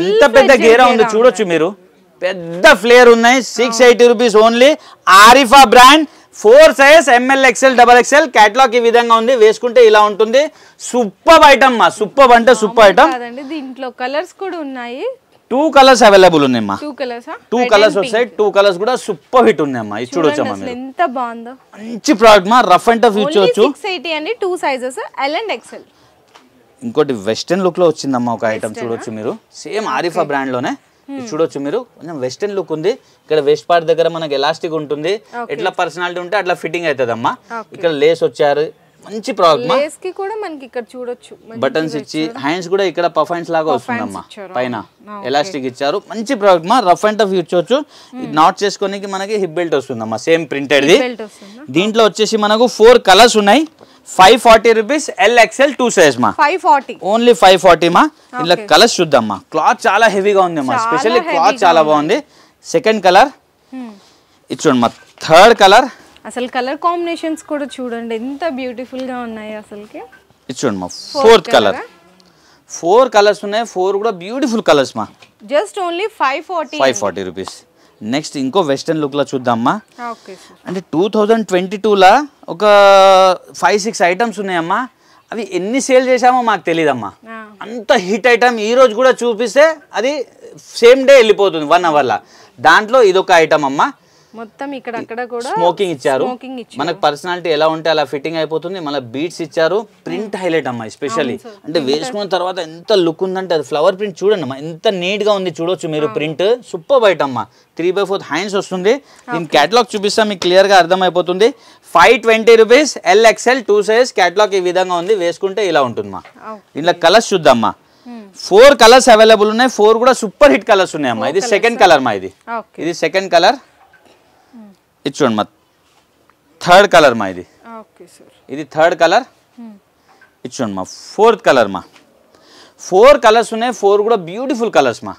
ఎంత పెద్ద గేరా ఉందో చూడొచ్చు మీరు పెద్ద ఫ్లేర్ ఉన్నాయి six eighty rupees only Arifa brand four size M L XL double XL catalogue ఈ విధంగా ఉంది వేసుకుంటే ఇలా ఉంటుంది సూపర్ ఐటమ్ మా సూపర్ అంటే సూపర్ ఐటమ్ దీంట్లో కలర్స్ కూడా ఉన్నాయి టూ కలర్స్ అవైలబుల్ ఉన్నాయమ్మా టూ కలర్స్ వస్తాయి టూ కలర్స్ కూడా సూపర్ హిట్ ఉన్నాయమ్మా ఇది చూడొచ్చమ్మా ఎంత బాగుందో మంచి ప్రోడక్ట్ మా రఫ్ అండ్ టఫ్ ఇచ్చవచ్చు అని టూ సైజెస్ ఎల్ అండ్ ఇంకోటి వెస్టర్న్ లుక్ లో వచ్చిందమ్మా ఒక ఐటమ్ చూడొచ్చు మీరు సేమ్ ఆరిఫా బ్రాండ్ లోనే Hmm. చూడొచ్చు మీరు కొంచెం వెస్టర్న్ లుక్ ఉంది ఇక్కడ వెస్ట్ పార్ట్ దగ్గర మనకి ఎలాస్టిక్ ఉంటుంది ఎట్లా పర్సనాలిటీ ఉంటే అట్లా ఫిట్టింగ్ అవుతుంది అమ్మా ఇక్కడ లేస్ వచ్చారు మంచి ప్రోడక్ట్ చూడొచ్చు బటన్స్ ఇచ్చి హ్యాండ్స్ కూడా ఇక్కడ పఫైన్స్ లాగా వస్తుందమ్మా పైన ఎలాస్టిక్ ఇచ్చారు మంచి ప్రోడక్ట్ మా రఫ్ అండ్ టఫ్ ఇచ్చు నాట్ చేసుకోనికి మనకి హిప్ బెల్ట్ వస్తుందమ్మా సేమ్ ప్రింటెడ్ దీంట్లో వచ్చేసి మనకు ఫోర్ కలర్స్ ఉన్నాయి five forty rupees L XL two size మా five forty only five forty మా ఇలా కలర్స్ చూద్దాం క్లాత్ చాలా హెవీగా ఉంది అమ్మా స్పెషల్లీ క్లాత్ చాలా బాగుంది సెకండ్ కలర్ ఇది మా థర్డ్ కలర్ అసలు కలర్ కాంబినేషన్స్ కూడా చూడండి ఎంత బ్యూటిఫుల్ గా ఉన్నాయి అసలుకి ఇది చూడండి మా ఫోర్త్ కలర్ ఫోర్ కలర్స్ ఉన్నాయి ఫోర్ కూడా బ్యూటిఫుల్ కలర్స్ మా just only five forty five forty rupees next ఇంకో వెస్టర్న్ లుక్లో చూద్దామ్మా అంటే టూ థౌజండ్ ట్వంటీ టూలో ఒక ఫైవ్ సిక్స్ ఐటమ్స్ ఉన్నాయమ్మా అవి ఎన్ని సేల్ చేశామో మాకు తెలియదమ్మా అంత హిట్ ఐటమ్ ఈరోజు కూడా చూపిస్తే అది సేమ్ డే వెళ్ళిపోతుంది వన్ అవర్లో దాంట్లో ఇదొక ఐటమ్ అమ్మా మొత్తం ఇక్కడ అక్కడ కూడా స్మోకింగ్ ఇచ్చారు మనకు పర్సనాలిటీ ఎలా ఉంటే అలా ఫిట్టింగ్ అయిపోతుంది మన బీట్స్ ఇచ్చారు ప్రింట్ హైలైట్ అమ్మా ఎస్పెషల్లీ అంటే వేసుకున్న తర్వాత ఎంత లుక్ ఉందంటే అది ఫ్లవర్ ప్రింట్ చూడండి అమ్మా ఎంత నీట్ గా ఉంది చూడొచ్చు మీరు ప్రింట్ సూపర్ బయట అమ్మా త్రీ బై ఫోర్ హ్యాండ్స్ వస్తుంది దీని క్యాటలాగ్ చూపిస్తా మీకు క్లియర్ గా అర్థమైపోతుంది five twenty rupees L XL two size catalogue ఈ విధంగా ఉంది వేసుకుంటే ఇలా ఉంటుంది ఉంటుందమ్మా దీంట్లో కలర్స్ చూద్దామ్మా ఫోర్ కలర్స్ అవైలబుల్ ఉన్నాయి ఫోర్ కూడా సూపర్ హిట్ కలర్స్ ఉన్నాయమ్మా ఇది సెకండ్ కలర్ మా ఇది ఇది సెకండ్ కలర్ ఇది చూడండి మా థర్డ్ కలర్ మా ఇది ఇది థర్డ్ కలర్ ఇది చూడండి మా ఫోర్త్ కలర్ మా ఫోర్ కలర్స్ ఉన్నాయి ఫోర్ కూడా బ్యూటిఫుల్ కలర్స్ మా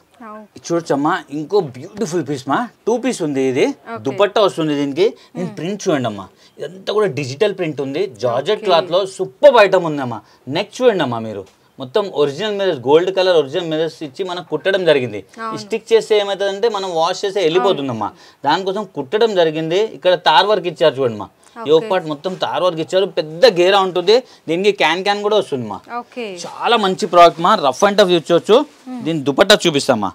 చూడొచ్చమ్మా ఇంకో బ్యూటిఫుల్ పీస్ మా టూ పీస్ ఉంది ఇది దుపట్టా వస్తుంది దీనికి నేను ప్రింట్ చూడండి అమ్మా ఇదంతా కూడా డిజిటల్ ప్రింట్ ఉంది జార్జెట్ క్లాత్ లో సూపర్ ఐటమ్ ఉందమ్మా నెక్స్ట్ చూడండి అమ్మా మీరు మొత్తం original mirrors gold colour original mirrors ఇచ్చి మనం కుట్టడం జరిగింది స్టిక్ చేస్తే ఏమవుతుందంటే మనం వాష్ చేస్తే వెళ్ళిపోతుందమ్మా దానికోసం కుట్టడం జరిగింది ఇక్కడ తార్ వర్క్ ఇచ్చారు చూడమ్మా యోగ్ పార్ట్ మొత్తం తార్ వర్క్ ఇచ్చారు పెద్ద గేరా ఉంటుంది దీనికి క్యాన్ క్యాన్ కూడా వస్తుంది మా చాలా మంచి ప్రోడక్ట్ మా రఫ్ అండ్ టఫ్ చూసుకోవచ్చు దీని దుపట్టా చూపిస్తామా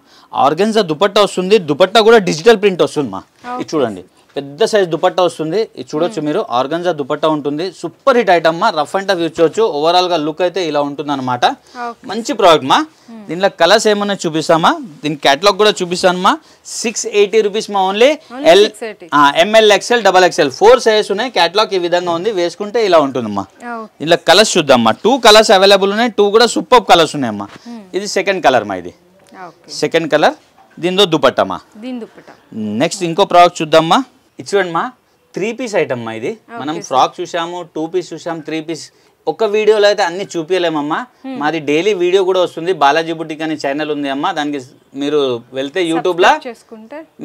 ఆర్గన్స్ దుపట్టా వస్తుంది దుపట్టా కూడా డిజిటల్ ప్రింట్ వస్తుంది మా ఇది చూడండి పెద్ద సైజ్ దుపట్టా వస్తుంది ఇది చూడొచ్చు మీరు ఆర్గంజా దుపట్టా ఉంటుంది సూపర్ హిట్ ఐటమ్ మా రఫ్ అండ్ టఫ్ ఇచ్చు ఓవరాల్ గా లుక్ అయితే ఇలా ఉంటుంది అనమాట మంచి ప్రోడక్ట్ మా దీంట్లో కలర్స్ ఏమన్నా చూపిస్తామా దీని కేటలాగ్ కూడా చూపిస్తాను మా సిక్స్ ఎయిటీ రూపీస్ మా only L M L XL double XL four sizes ఉన్నాయి కేటలాగ్ ఈ విధంగా ఉంది వేసుకుంటే ఇలా ఉంటుంది అమ్మా దీనిలో కలర్స్ చూద్దామ్మా టూ కలర్స్ అవైలబుల్ ఉన్నాయి టూ కూడా సూపర్ కలర్స్ ఉన్నాయమ్మా ఇది సెకండ్ కలర్ మా ఇది సెకండ్ కలర్ దీంతో దుపట్టమ్మా నెక్స్ట్ ఇంకో ప్రోడక్ట్ చూద్దామ్మా ఇది మా త్రీ పీస్ ఐటమ్ మా ఇది మనం ఫ్రాక్ చూసాము టూ పీస్ చూసాము త్రీ పీస్ ఒక్క వీడియోలో అయితే అన్ని చూపించలేమమ్మా hmm. మాది డైలీ వీడియో కూడా వస్తుంది బాలాజీ బుటిక్ అనే ఛానల్ ఉంది అమ్మా దానికి మీరు వెళ్తే యూట్యూబ్లో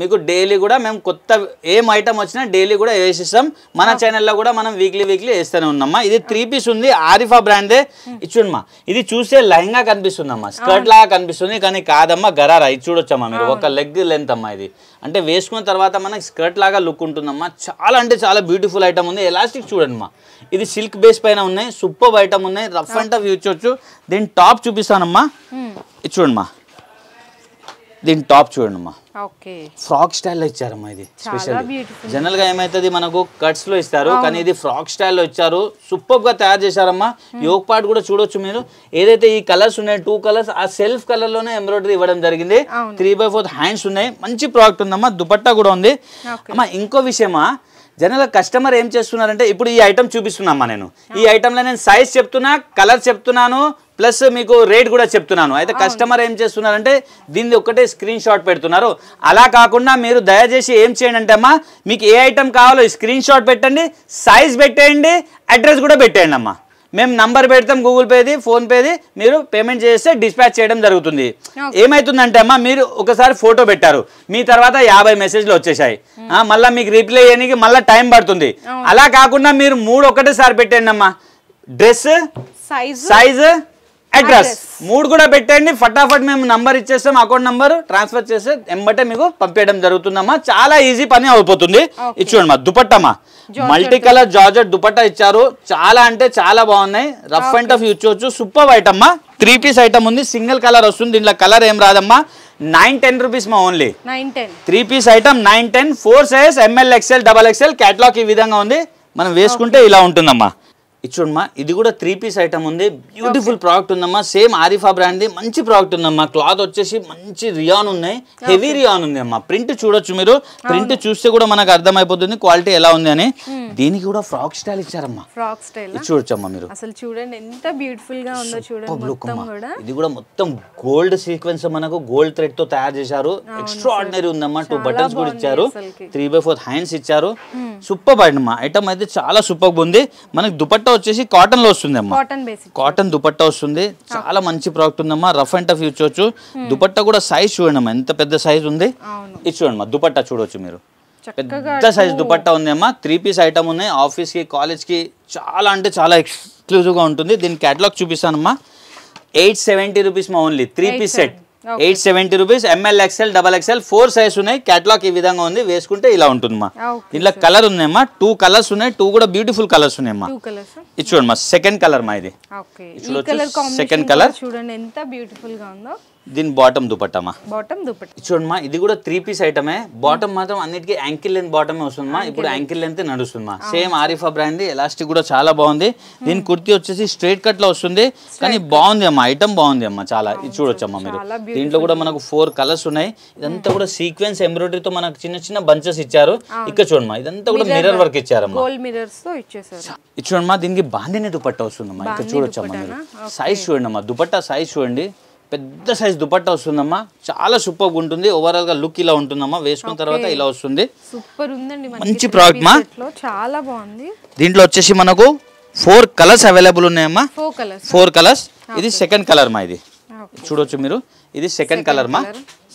మీకు డైలీ కూడా మేము కొత్త ఏం ఐటమ్ వచ్చినా డైలీ కూడా వేసిస్తాం మన ఛానల్లో ah. కూడా మనం వీక్లీ వీక్లీ వేస్తూనే ఉన్నామా ఇది త్రీ ah. పీస్ ఉంది ఆరిఫా బ్రాండే ఇచ్చుండమ్మా ఇది చూస్తే లహంగా కనిపిస్తుందమ్మా స్కర్ట్ ah. లాగా కనిపిస్తుంది కానీ కాదమ్మా గరారా ఇది చూడొచ్చమ్మా మీరు ఒక లెగ్ లెంత్ అమ్మా ఇది అంటే వేసుకున్న తర్వాత మనకి స్కర్ట్ లాగా లుక్ ఉంటుందమ్మా చాలా అంటే చాలా బ్యూటిఫుల్ ఐటమ్ ఉంది ఎలాస్టిక్ చూడండిమా ఇది సిల్క్ బేస్ పైన ఉన్నాయి సూపర్ ఐటమ్ ఉన్నాయి రఫ్ అండ్ టఫ్ యూజ్ దీని టాప్ చూపిస్తానమ్మా hmm. ఇచ్చుడమ్మా చూడమ్మా దీని టాప్ చూడండి అమ్మా ఫ్రాక్ స్టైల్లో ఇచ్చారమ్మా ఇది స్పెషల్ జనరల్ గా ఏమైతుంది మనకు కట్స్ లో ఇస్తారు కానీ ఇది ఫ్రాక్ స్టైల్లో ఇచ్చారు సూపర్ గా తయారు చేశారమ్మా యోగ పార్ట్ కూడా చూడొచ్చు మీరు ఏదైతే ఈ కలర్స్ ఉన్నాయి టూ కలర్స్ ఆ సెల్ఫ్ కలర్ లోనే ఎంబ్రాయిడరీ ఇవ్వడం జరిగింది త్రీ బై ఫోర్ హ్యాండ్స్ ఉన్నాయి మంచి ప్రోడక్ట్ ఉందమ్మా దుపట్టా కూడా ఉంది అమ్మా ఇంకో విషయమా జనరల్ కస్టమర్ ఏం చేస్తున్నారంటే ఇప్పుడు ఈ ఐటమ్ చూపిస్తున్నామ్మా నేను ఈ ఐటమ్లో నేను సైజ్ చెప్తున్నా కలర్ చెప్తున్నాను ప్లస్ మీకు రేట్ కూడా చెప్తున్నాను అయితే కస్టమర్ ఏం చేస్తున్నారంటే దీన్ని ఒక్కటే స్క్రీన్ షాట్ పెడుతున్నారు అలా కాకుండా మీరు దయచేసి ఏం చేయండి అంటే అమ్మా మీకు ఏ ఐటమ్ కావాలో స్క్రీన్ షాట్ పెట్టండి సైజ్ పెట్టేయండి అడ్రస్ కూడా పెట్టేయండి అమ్మా మేము నంబర్ పెడతాం గూగుల్ పేది ఫోన్పేది మీరు పేమెంట్ చేస్తే డిస్పాచ్ చేయడం జరుగుతుంది ఏమవుతుందంటే అమ్మా మీరు ఒకసారి ఫోటో పెట్టారు మీ తర్వాత యాభై మెసేజ్లు వచ్చేసాయి మళ్ళీ మీకు రిప్లై చేయడానికి మళ్ళీ టైం పడుతుంది అలా కాకుండా మీరు మూడు ఒకటేసారి పెట్టండి అమ్మా డ్రెస్ సైజ్ సైజ్ అడ్రస్ మూడు కూడా పెట్టండి ఫటాఫట్ మేము నంబర్ ఇచ్చేస్తాం అకౌంట్ నంబర్ ట్రాన్స్ఫర్ చేస్తే ఎంబటే మీకు పంపించడం జరుగుతుందమ్మా చాలా ఈజీ పని అయిపోతుంది ఇచ్చుకోండి మా దుపట్టమ్మా మల్టీ కలర్ జార్జెట్ దుపట్టా ఇచ్చారు చాలా అంటే చాలా బాగున్నాయి రఫ్ అండ్ టఫ్ ఇచ్చు సూపర్ ఐటమ్మా త్రీ పీస్ ఐటమ్ ఉంది సింగిల్ కలర్ వస్తుంది దీంట్లో కలర్ ఏం రాదమ్మా నైన్ టెన్ రూపీస్ మా only three piece item nine ten four size M L XL double XL catalogue ఈ విధంగా ఉంది మనం వేసుకుంటే ఇలా ఉంటుందమ్మా ఇచ్చుడమ్మా ఇది కూడా త్రీ పీస్ ఐటమ్ ఉంది బ్యూటిఫుల్ ప్రోడక్ట్ ఉందమ్మా సేమ్ ఆరిఫా బ్రాండ్ మంచి ప్రోడక్ట్ ఉందమ్మా క్లాత్ వచ్చేసి మంచి రియాన్ ఉన్నాయి హెవీ రియాన్ ఉంది అమ్మా ప్రింట్ చూడొచ్చు మీరు ప్రింట్ చూస్తే కూడా మనకు అర్థమైపోతుంది క్వాలిటీ ఎలా ఉంది అని hmm. దీనికి కూడా ఫ్రాక్ స్టైల్ ఇచ్చారమ్మా ఫ్రాక్ స్టైల్ అమ్మా మీరు అసలు చూడండి ఎంత బ్యూటిఫుల్ గా ఉందో చూడండి ఇది కూడా మొత్తం గోల్డ్ సీక్వెన్స్ మనకు గోల్డ్ థ్రెడ్ తో తయారు చేశారు ఎక్స్ట్రా ఆర్డినరీ ఉందమ్మా టూ బటన్స్ కూడా ఇచ్చారు త్రీ బై ఫోర్ హ్యాండ్స్ ఇచ్చారు సూపర్ పడినమ్మా ఐటమ్ అయితే చాలా సూపర్ ఉంది మనకి దుపట్ట దుపట్టా వచ్చేసి కాటన్ లో వస్తుంది అమ్మా కాటన్ బేసిక్ కాటన్ దుపట్టా వస్తుంది చాలా మంచి ప్రోడక్ట్ ఉందమ్మా రఫ్ అండ్ టఫ్ యూజ్ చేయొచ్చు దుపట్టా కూడా సైజ్ చూడండి అమ్మా ఎంత పెద్ద సైజ్ ఉంది ఇది చూడండి అమ్మా దుపట్టా చూడొచ్చు మీరు పెద్ద సైజ్ దుపట్టా ఉంది అమ్మా త్రీ పీస్ ఐటమ్ ఉన్నాయి ఆఫీస్ కి కాలేజ్ కి చాలా అంటే చాలా ఎక్స్క్లూజివ్ గా ఉంటుంది దీని క్యాటలాగ్ చూపిస్తానమ్మా ఎయిట్ సెవెంటీ రూపీస్ మా only three piece set eight seventy rupees M L XL double XL four size ఉన్నాయి క్యాటలాగ్ ఈ విధంగా ఉంది వేసుకుంటే ఇలా ఉంటుందమ్మా ఇంట్లో కలర్ ఉన్నాయమ్మా టూ కలర్స్ ఉన్నాయి టూ కూడా బ్యూటిఫుల్ కలర్స్ ఉన్నాయమ్మా ఇది చూడమ్మా సెకండ్ కలర్ మా ఇది సెకండ్ e కలర్ చూడండి ఎంత బ్యూటిఫుల్ గా ఉందో దీని బాటమ్ దుపట్టమా బాటమ్ దుపట్ట చూడమ్మా ఇది కూడా త్రీ పీస్ ఐటమే బాటమ్ మాత్రం అన్నిటికీ యాంకిల్ లెంత్ బాటమ్ వస్తుందమ్మా ఇప్పుడు యాంకిల్ లెంత్ నడుస్తుందమ్మా సేమ్ ఆరిఫా బ్రాండ్ ఎలాస్టిక్ కూడా చాలా బాగుంది hmm. దీని కుర్తి వచ్చేసి స్ట్రైట్ కట్ లో వస్తుంది కానీ బాగుంది అమ్మా ఐటమ్ బాగుంది అమ్మా చాలా ఇది చూడొచ్చమ్మా మీరు దీంట్లో కూడా మనకు ఫోర్ కలర్స్ ఉన్నాయి ఇదంతా hmm. కూడా సీక్వెన్స్ ఎంబ్రాయిడరీతో మనకు చిన్న చిన్న బంచెస్ ఇచ్చారు ఇక్కడ చూడమ్మా ఇదంతా కూడా మిర్రర్ వర్క్ ఇచ్చారమ్మా చూడమ్మా దీనికి బాంధిని దుపట్ట వస్తుందమ్మా ఇక్కడ చూడొచ్చమ్మా మీరు సైజ్ చూడండి అమ్మా దుపట్టా సైజ్ చూడండి పెద్ద సైజ్ దుపట్టా వస్తుందమ్మా చాలా సూపర్గా ఉంటుంది ఓవరాల్ గా లుక్ ఇలా ఉంటుందమ్మా వేసుకున్న తర్వాత ఇలా వస్తుంది సూపర్ ఉందండి మంచి ప్రోడక్ట్ మా చాలా బాగుంది దీంట్లో వచ్చేసి మనకు ఫోర్ కలర్స్ అవైలబుల్ ఉన్నాయమ్మా ఫోర్ కలర్స్ ఇది సెకండ్ కలర్ మా ఇది చూడొచ్చు మీరు ఇది సెకండ్ కలర్ మా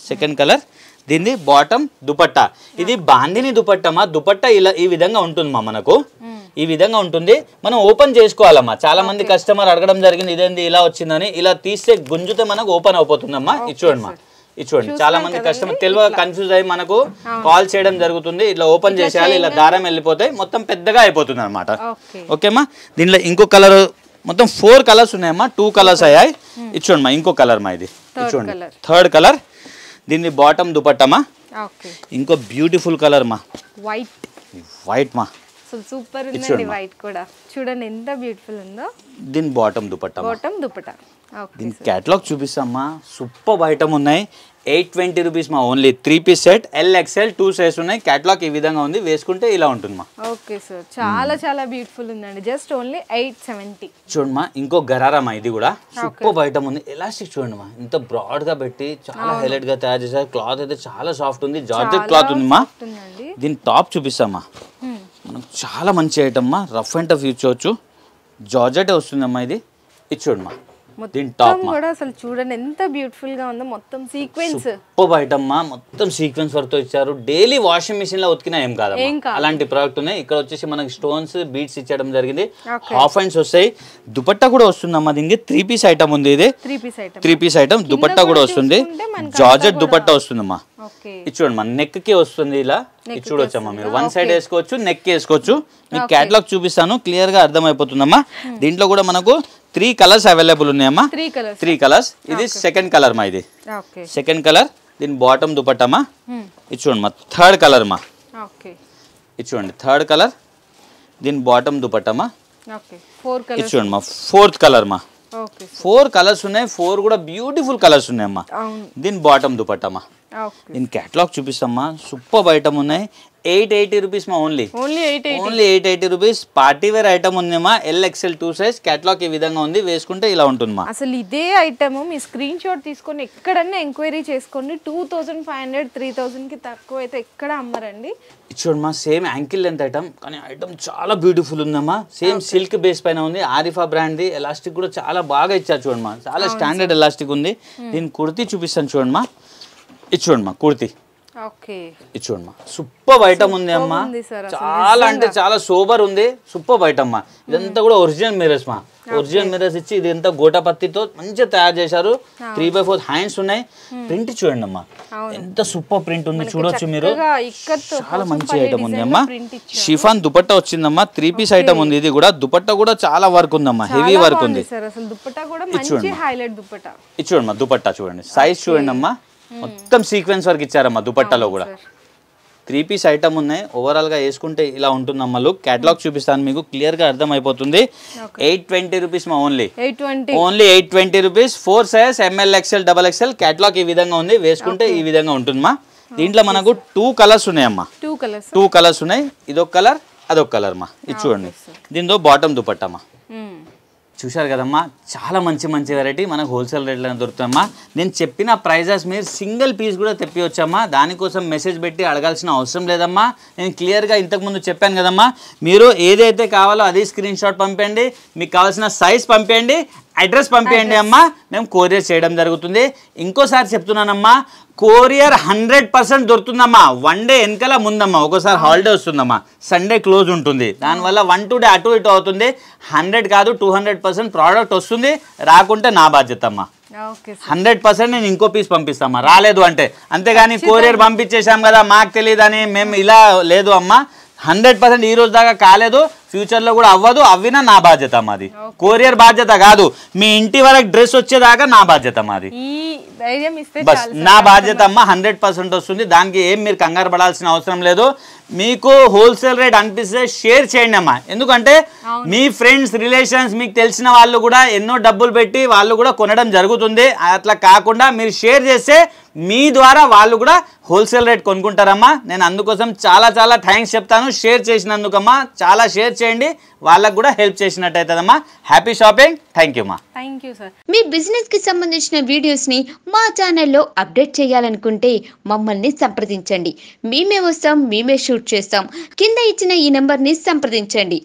సెకండ్ కలర్ దీన్ని బాటమ్ దుపట్టా ఇది బాందిని దుపట్టమా దుపట్టా ఇలా ఈ విధంగా ఉంటుందమ్మా మనకు hmm. ఈ విధంగా ఉంటుంది మనం ఓపెన్ చేసుకోవాలమ్మా చాలా మంది కస్టమర్ అడగడం జరిగింది ఇదేంది ఇలా వచ్చిందని ఇలా తీస్తే గుంజుతే మనకు ఓపెన్ అయిపోతుందమ్మా అమ్మా చూడమ్మా ఇది చూడండి చాలా మంది కస్టమర్ తెలివగా కన్ఫ్యూజ్ అయ్యి మనకు కాల్ చేయడం జరుగుతుంది ఇట్లా ఓపెన్ చేసేయాలి ఇలా దారం వెళ్ళిపోతాయి మొత్తం పెద్దగా అయిపోతుంది అనమాట ఓకేమ్మా దీనిలో ఇంకో కలర్ మొత్తం ఫోర్ కలర్స్ ఉన్నాయమ్మా టూ కలర్స్ అయ్యాయి ఇది ఇంకో కలర్ మా ఇది చూడండి థర్డ్ కలర్ దీన్ని బాటమ్ దుపట్టమ్మా ఇంకో బ్యూటిఫుల్ కలర్ మా వైట్ వైట్ మా సో సూపర్ ఉందండి వైట్ కూడా చూడండి ఎంత బ్యూటిఫుల్ ఉందో దీని బాటమ్ దుపట్టా బాటమ్ దుపట్టా దీని క్యాటలాగ్ చూపిస్తామా సూపర్ బైటమ్ ఉన్నాయి ఎయిట్ ట్వంటీ రూపీస్ మా only three piece set L XL two size ఉన్నాయి క్యాటలాగ్ ఈ విధంగా ఉంది వేసుకుంటే ఇలా ఉంటుంది మా ఓకే సార్ చాలా hmm. చాలా బ్యూటిఫుల్ ఉందండి జస్ట్ ఓన్లీ ఎయిట్ సెవెంటీ చూడమ్మా ఇంకో గరారమ్మా ఇది కూడా సూపర్ ఐటమ్ ఉంది ఎలాస్టిక్ చూడండి మా ఇంత బ్రాడ్ గా పెట్టి చాలా హైలైట్ గా తయారు చేశారు క్లాత్ అయితే చాలా సాఫ్ట్ ఉంది జార్జెట్ క్లాత్ ఉంది మా దీని టాప్ చూపిస్తామా hmm. మనకు చాలా మంచి ఐటమ్మా రఫ్ అండ్ టఫ్ యూజ్ చేయొచ్చు జార్జెటే వస్తుందమ్మా ఇది ఇది చూడమ్మా టాప్ కూడా అసలు చూడండి ఎంత బ్యూటిఫుల్ గా ఉందో మొత్తం సీక్వెన్స్ సూపర్ ఐటమ్ మొత్తం సీక్వెన్స్ వర్క్ ఇచ్చారు డైలీ వాషింగ్ మిషన్ లో ఉతికినా ఏం కాదు అలాంటి ప్రోడక్ట్ ఉన్నాయి ఇక్కడ వచ్చేసి మనకి స్టోన్స్ బీట్స్ ఇచ్చడం జరిగింది హాఫ్ హ్యాండ్స్ వస్తాయి దుపట్టా కూడా వస్తుందమ్మా దీనికి త్రీ పీస్ ఐటమ్ ఉంది ఇది three piece item three piece item dupatta కూడా వస్తుంది జార్జెట్ దుపట్టా వస్తుందమ్మా ఇది చూడండి మన నెక్ కి వస్తుంది ఇలా ఇది చూడొచ్చమ్మా మీరు వన్ సైడ్ వేసుకోవచ్చు నెక్ వేసుకోవచ్చు మీకు క్యాటలాగ్ చూపిస్తాను క్లియర్ గా అర్థమైపోతుందమ్మా hmm. దీంట్లో కూడా మనకు త్రీ కలర్స్ అవైలబుల్ ఉన్నాయమ్మా త్రీ కలర్స్ ఇది సెకండ్ కలర్ మా ఇది సెకండ్ కలర్ దీని బాటమ్ దుపట్టమ్మా hmm. ఇది చూడండి మా థర్డ్ కలర్ మా ఇది చూడండి థర్డ్ కలర్ దీని బాటమ్ దుపట్టమ్మా ఇది చూడండి మా ఫోర్త్ కలర్ మా ఫోర్ కలర్స్ ఉన్నాయి ఫోర్ కూడా బ్యూటిఫుల్ కలర్స్ ఉన్నాయమ్మా దీని బాటమ్ దుపట్టమ్మా దీని క్యాటలాగ్ చూపిస్తామ్మా సూపర్ బైటమ్ ఉన్నాయి ఎయిట్ ఎయిటీ రూపీస్ మా only only eight only eight eighty rupees party wear item ఉంది మా L XL two size catalogue ఈ విధంగా ఉంది వేసుకుంటే ఇలా ఉంటుంది మా అసలు ఇదే ఐటమ్ మీ స్క్రీన్ షాట్ తీసుకొని ఎక్కడన్నా ఎంక్వైరీ చేసుకోండి two thousand five hundred three కి తక్కువ అయితే ఎక్కడ అమ్మరండి చూడు మా సేమ్ యాంకిల్ లెంత్ ఐటమ్ కానీ ఐటమ్ చాలా బ్యూటిఫుల్ ఉందమ్మా సేమ్ సిల్క్ బేస్ పైన ఉంది ఆరిఫా బ్రాండ్ది ఎలాస్టిక్ కూడా చాలా బాగా ఇచ్చారు చూడమ్మా చాలా స్టాండర్డ్ ఎలాస్టిక్ ఉంది hmm. దీని కుర్తి చూపిస్తాను చూడమ్మా ఇచ్చి చూడమ్మా కుర్తి ఇది చూడమ్మా సూపర్ ఐటమ్ ఉంది అమ్మా చాలా అంటే చాలా సూపర్ ఉంది సూపర్ ఐటమ్ ఇదంతా కూడా ఒరిజినల్ మిరర్స్ మా ఒరిజినల్ మిరర్స్ ఇచ్చి ఇది ఎంత గోట పత్తితో మంచిగా తయారు చేశారు త్రీ బై ఫోర్ హ్యాండ్స్ ఉన్నాయి ప్రింట్ చూడండి అమ్మా ఎంత సూపర్ ప్రింట్ ఉంది చూడొచ్చు మీరు చాలా మంచి ఐటమ్ ఉంది అమ్మా షిఫాన్ దుపట్టా వచ్చిందమ్మా త్రీ పీస్ ఐటమ్ ఉంది ఇది కూడా దుపట్టా కూడా చాలా వర్క్ ఉందమ్మా హెవీ వర్క్ ఉంది ఇది చూడమ్మా దుపట్టా చూడండి సైజ్ చూడండి అమ్మా మొత్తం సీక్వెన్స్ వరకు ఇచ్చారమ్మా దుపట్టాలో కూడా త్రీ పీస్ ఐటమ్ ఉన్నాయి ఓవరాల్గా వేసుకుంటే ఇలా ఉంటుందమ్మా లుక్ క్యాటలాగ్ చూపిస్తాను మీకు క్లియర్గా అర్థమైపోతుంది ఎయిట్ ట్వంటీ రూపీస్ మా only only eight twenty rupees four size M L XL double XL catalogue ఈ విధంగా ఉంది వేసుకుంటే ఈ విధంగా ఉంటుందమ్మా దీంట్లో మనకు టూ కలర్స్ ఉన్నాయమ్మా టూ కలర్స్ టూ కలర్స్ ఉన్నాయి ఇదొక కలర్ అదొక కలర్ అమ్మా ఇది చూడండి దీంతో బాటమ్ దుపట్టమ్మా చూశారు కదమ్మా చాలా మంచి మంచి వెరైటీ మనకు హోల్సేల్ రేట్లో దొరుకుతుందమ్మా నేను చెప్పిన ప్రైజెస్ మీరు సింగిల్ పీస్ కూడా తెప్పివచ్చమ్మా దానికోసం మెసేజ్ పెట్టి అడగాల్సిన అవసరం లేదమ్మా నేను క్లియర్గా ఇంతకుముందు చెప్పాను కదమ్మా మీరు ఏదైతే కావాలో అది స్క్రీన్ షాట్ పంపండి మీకు కావాల్సిన సైజ్ పంపండి అడ్రస్ పంపేయండి అమ్మా మేము కొరియర్ చేయడం జరుగుతుంది ఇంకోసారి చెప్తున్నానమ్మా కొరియర్ హండ్రెడ్ పర్సెంట్ దొరుకుతుందమ్మా వన్ డే వెనకాల ముందమ్మా ఒకసారి హాలిడే వస్తుందమ్మా సండే క్లోజ్ ఉంటుంది దానివల్ల వన్ టూ డే అటు ఇటు అవుతుంది హండ్రెడ్ కాదు టూ హండ్రెడ్ పర్సెంట్ ప్రోడక్ట్ వస్తుంది రాకుంటే నా బాధ్యత అమ్మా హండ్రెడ్ పర్సెంట్ నేను ఇంకో పీస్ పంపిస్తామా రాలేదు అంటే అంతేగాని కొరియర్ పంపించేసాం కదా మాకు తెలియదు అని మేము ఇలా లేదు అమ్మా హండ్రెడ్ పర్సెంట్ ఈ రోజు దాకా కాలేదు ఫ్యూచర్లో కూడా అవ్వదు అవ్వినా నా బాధ్యత మాది కొరియర్ బాధ్యత కాదు మీ ఇంటి వరకు డ్రెస్ వచ్చేదాకా నా బాధ్యత మాది బస్ నా బాధ్యత అమ్మ హండ్రెడ్ పర్సెంట్ వస్తుంది దానికి ఏం మీరు కంగారు పడాల్సిన అవసరం లేదు మీకు హోల్సేల్ రేట్ అనిపిస్తే షేర్ చేయండి అమ్మా ఎందుకంటే మీ ఫ్రెండ్స్ రిలేషన్స్ మీకు తెలిసిన వాళ్ళు కూడా ఎన్నో డబ్బులు పెట్టి వాళ్ళు కూడా కొనడం జరుగుతుంది అట్లా కాకుండా మీరు షేర్ చేస్తే మీ ద్వారా వాళ్ళు కూడా హోల్సేల్ రేట్ కొనుక్కుంటారమ్మా నేను అందుకోసం చాలా చాలా థ్యాంక్స్ చెప్తాను షేర్ చేసినందుకమ్మా చాలా షేర్ చేయండి వాళ్ళకు కూడా హెల్ప్ చేసినట్టయితుందమ్మా హ్యాపీ షాపింగ్ థ్యాంక్ యూ మా థ్యాంక్ యూ సార్ మీ బిజినెస్ కి సంబంధించిన వీడియోస్ని మా ఛానల్లో అప్డేట్ చేయాలనుకుంటే మమ్మల్ని సంప్రదించండి మేమే వస్తాం మేమే షూట్ చేస్తాం కింద ఇచ్చిన ఈ నెంబర్ని సంప్రదించండి